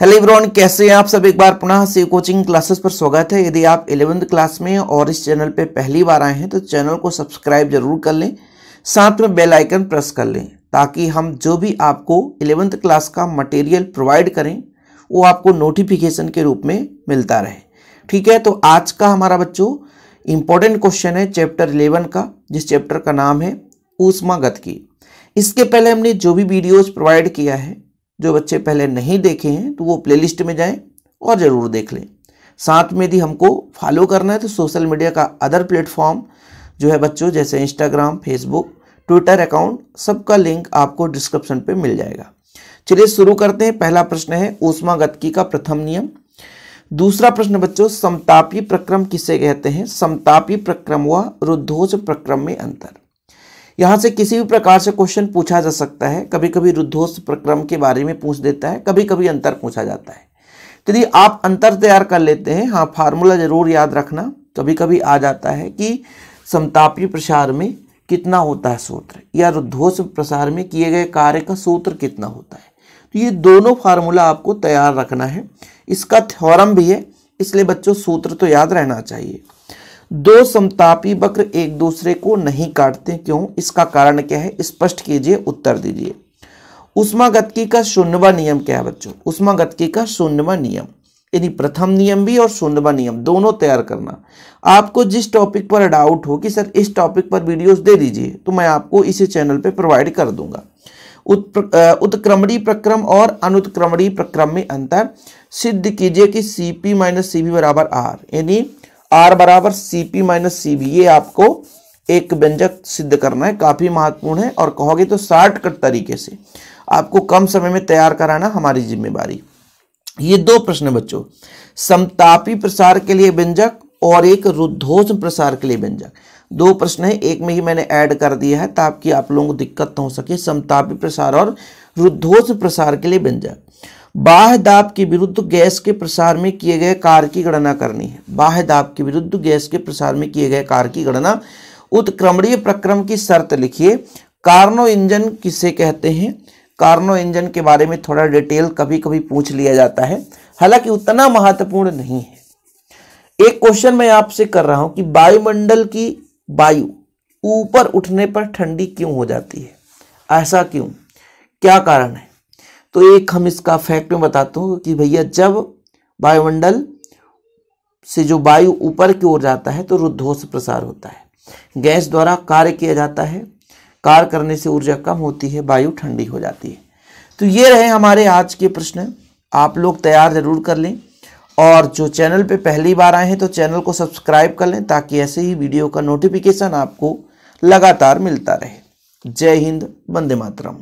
hello everyone कैसे हैं आप सब एक बार पुनः से कोचिंग क्लासेस पर स्वागत है यदि आप इलेवेंथ क्लास में और इस चैनल पे पहली बार आए हैं तो चैनल को सब्सक्राइब जरूर कर लें साथ में बेल आइकन प्रेस कर लें ताकि हम जो भी आपको इलेवेंथ क्लास का मटेरियल प्रोवाइड करें वो आपको नोटिफिकेशन के रूप में मिलता रहे ठीक है तो आज का हमारा बच्चों इम्पोर्टेंट क्वेश्चन है चैप्टर इलेवन का जिस चैप्टर का नाम है गत की इसके पहले हमने जो भी वीडियोज़ प्रोवाइड किया है जो बच्चे पहले नहीं देखे हैं तो वो प्लेलिस्ट में जाएं और ज़रूर देख लें साथ में यदि हमको फॉलो करना है तो सोशल मीडिया का अदर प्लेटफॉर्म जो है बच्चों जैसे इंस्टाग्राम फेसबुक ट्विटर अकाउंट सबका लिंक आपको डिस्क्रिप्शन पे मिल जाएगा चलिए शुरू करते हैं पहला प्रश्न है ऊष्मा गतकी का प्रथम नियम दूसरा प्रश्न बच्चों समतापी प्रक्रम किसे कहते हैं समतापी प्रक्रम व रुद्धोष प्रक्रम में अंतर यहाँ से किसी भी प्रकार से क्वेश्चन पूछा जा सकता है कभी कभी रुद्धोष प्रक्रम के बारे में पूछ देता है कभी कभी अंतर पूछा जाता है तो यदि आप अंतर तैयार कर लेते हैं हाँ फार्मूला जरूर याद रखना कभी कभी आ जाता है कि समतापी प्रसार में कितना होता है सूत्र या रुद्धोष प्रसार में किए गए कार्य का सूत्र कितना होता है तो ये दोनों फार्मूला आपको तैयार रखना है इसका थ्योरम भी है इसलिए बच्चों सूत्र तो याद रहना चाहिए दो समतापी वक्र एक दूसरे को नहीं काटते क्यों इसका कारण क्या है स्पष्ट कीजिए उत्तर दीजिए गतकी का शून्यवा नियम क्या है बच्चों गतकी का शून्यवा नियम यानी प्रथम नियम भी और शून्यवा नियम दोनों तैयार करना आपको जिस टॉपिक पर डाउट हो कि सर इस टॉपिक पर वीडियोस दे दीजिए तो मैं आपको इसी चैनल पे प्रोवाइड कर दूंगा उत्क्रमणी प्रक्रम और अनुत्क्रमणी प्रक्रम में अंतर सिद्ध कीजिए कि सी पी माइनस सी बराबर आर यानी आर बराबर सीपी माइनस सी बी ये आपको एक व्यंजक सिद्ध करना है काफी महत्वपूर्ण है और कहोगे तो शॉर्टकट तरीके से आपको कम समय में तैयार कराना हमारी जिम्मेदारी ये दो प्रश्न बच्चों समतापी प्रसार के लिए व्यंजक और एक रुद्धोष प्रसार के लिए व्यंजक दो प्रश्न है एक में ही मैंने ऐड कर दिया है ताकि आप लोगों को दिक्कत हो सके समतापी प्रसार और रुद्धोष प्रसार के लिए जाए बाह्य दाब के विरुद्ध गैस के प्रसार में किए गए कार की गणना करनी है बाह्य दाब के विरुद्ध गैस के प्रसार में किए गए कार की गणना उत्क्रमणीय प्रक्रम की शर्त लिखिए कार्नो इंजन किसे कहते हैं कार्नो इंजन के बारे में थोड़ा डिटेल कभी कभी पूछ लिया जाता है हालांकि उतना महत्वपूर्ण नहीं है एक क्वेश्चन मैं आपसे कर रहा हूं कि वायुमंडल की वायु ऊपर उठने पर ठंडी क्यों हो जाती है ऐसा क्यों क्या कारण है तो एक हम इसका फैक्ट में बताता हूँ कि भैया जब वायुमंडल से जो वायु ऊपर की ओर जाता है तो रुद्धोष प्रसार होता है गैस द्वारा कार्य किया जाता है कार्य करने से ऊर्जा कम होती है वायु ठंडी हो जाती है तो ये रहे हमारे आज के प्रश्न आप लोग तैयार ज़रूर कर लें और जो चैनल पे पहली बार आए हैं तो चैनल को सब्सक्राइब कर लें ताकि ऐसे ही वीडियो का नोटिफिकेशन आपको लगातार मिलता रहे जय हिंद वंदे मातरम